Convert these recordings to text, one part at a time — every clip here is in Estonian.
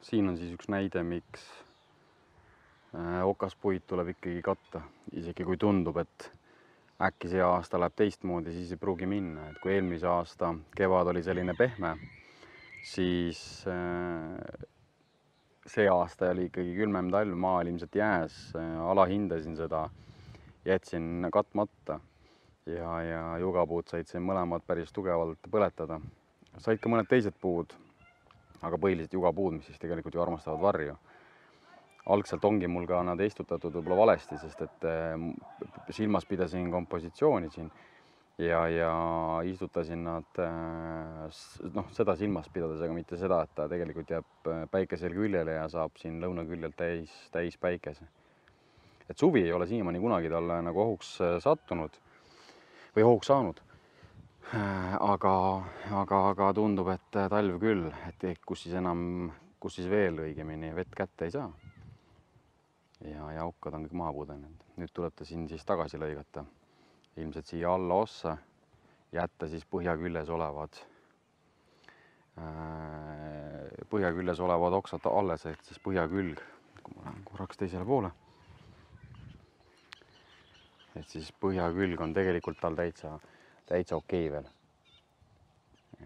siin on siis üks näide, miks äh, okaspuid tuleb ikkagi katta, isegi kui tundub, et äkki see aasta läheb teistmoodi, siis ei pruugi minna, et kui eelmise aasta kevad oli selline pehme, siis äh, see aasta oli ikkagi külmem talv, maa oli ilmselt jääs, alahindasin seda, jätsin katmata ja, ja jugapuud said siin mõlemad päris tugevalt põletada. said ka mõned teised puud aga põhiliselt jugapuud, mis siis tegelikult ju armastavad varju. algselt ongi mul ka nad istutatud võib-olla valesti, sest et eh, silmas pidasin kompositsiooni siin ja, ja istutasin nad eh, noh, seda silmas pidades, aga mitte seda, et ta tegelikult jääb eh, päikesel küljele ja saab siin lõunaküljelt täis, täis päikese. et suvi ei ole siiamaani kunagi talle nagu ohuks sattunud või ohuks saanud Äh, aga, aga, aga tundub, et äh, talv küll, et kus siis enam, kus siis veel õigemini vett kätte ei saa. ja, ja okkad on kõik maha pudenenud, nüüd tuleb ta siin siis tagasi lõigata, ilmselt siia alla ossa, jätta siis põhja küljes olevad äh, põhja küljes olevad oksad alles, ehk siis põhjakülg, kui ma lähen korraks teisele poole. et siis põhjakülg on tegelikult tal täitsa täitsa okei okay veel.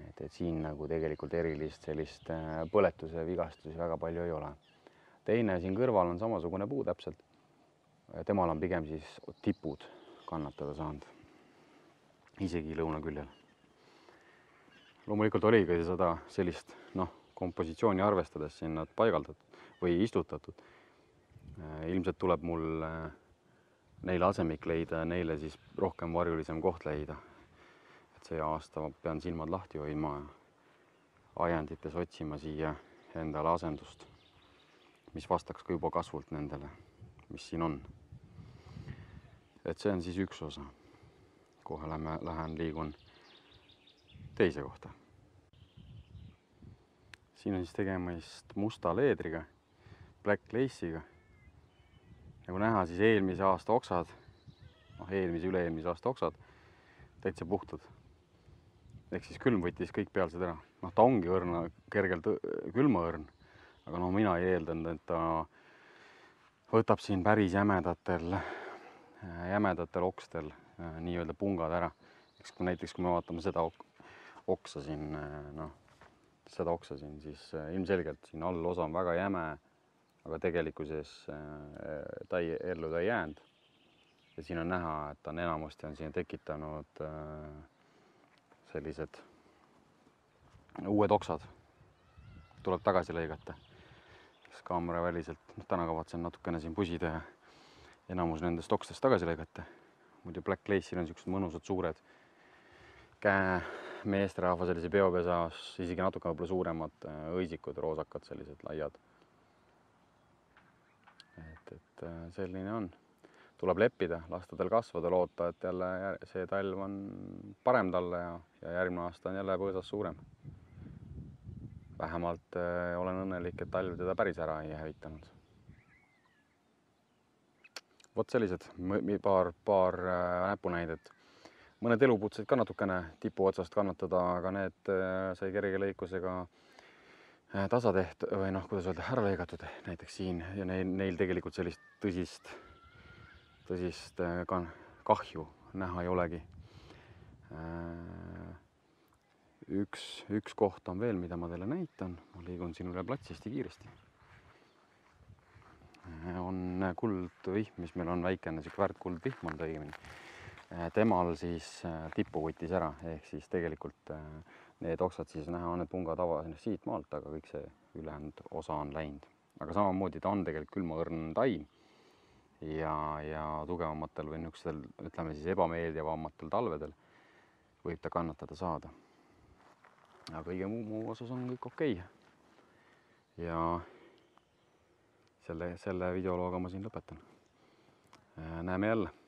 et, et siin nagu tegelikult erilist sellist äh, põletuse vigastusi väga palju ei ole. teine siin kõrval on samasugune puu täpselt. temal on pigem siis tipud kannatada saanud, isegi lõunaküljel. loomulikult oli ka seda sellist noh, kompositsiooni arvestades siin nad paigaldatud või istutatud. Äh, ilmselt tuleb mul äh, neile asemik leida ja neile siis rohkem varjulisem koht leida et see aasta ma pean silmad lahti hoidma ajendites otsima siia endale asendust, mis vastaks ka juba kasvult nendele, mis siin on. et see on siis üks osa. kohe lähme, lähen liigun teise kohta. siin on siis tegemist musta leedriga, black lace'iga. nagu näha, siis eelmise aasta oksad, noh, eelmise, üle-eelmise aasta oksad täitsa puhtad ehk siis külm võttis kõik pealsed ära, noh, ta ongi õrna, kergelt äh, külmaõrn, aga no mina ei eeldanud, et ta võtab siin päris jämedatel, äh, jämedatel okstel äh, nii-öelda pungad ära. eks kui näiteks, kui me vaatame seda ok oksa siin, noh, seda oksa siin, siis ilmselgelt siin allosa on väga jäme, aga tegelikkuses ta ei, ellu ta ei jäänud. ja siin on näha, et ta on enamasti on siin tekitanud äh, sellised uued oksad tuleb tagasi lõigata, siis kaamera väliselt, noh täna kavatsen natukene siin pusi teha, enamus nendest okstest tagasi lõigata. muidu Black Lace'il on niisugused mõnusad suured käe, meesterahva sellise peopesas, isegi natuke võib-olla suuremad äh, õisikud, roosakad, sellised laiad. et, et äh, selline on tuleb leppida, lasta tal kasvada, loota, et jälle see talv on parem talle ja, ja järgmine aasta on jälle põõsas suurem. vähemalt äh, olen õnnelik, et talv teda päris ära ei hävitanud. vot sellised paar, paar äh, näpunäidet. mõned eluputseid ka natukene tipu otsast kannatada, aga need äh, sai kerge lõikusega äh, tasa tehtud või noh, kuidas öelda, ära lõigatud näiteks siin ja neil, neil tegelikult sellist tõsist tõsist äh, kahju näha ei olegi. Äh, üks, üks koht on veel, mida ma teile näitan, ma liigun siin üle platsi hästi kiiresti. Äh, on kuldvihm, mis meil on väikene sihuke väärtkuldvihm olnud õigemini. temal siis tipu võttis ära, ehk siis tegelikult need oksad siis näha on, need pungad avanesid siit maalt, aga kõik see ülejäänud osa on läinud, aga samamoodi ta on tegelikult külmaõrn taim ja, ja tugevamatel või niisugustel, ütleme siis ebameeldivamatel talvedel võib ta kannatada saada. aga kõige muu, muu osas on kõik okei okay.. ja selle, selle videolooga ma siin lõpetan. näeme jälle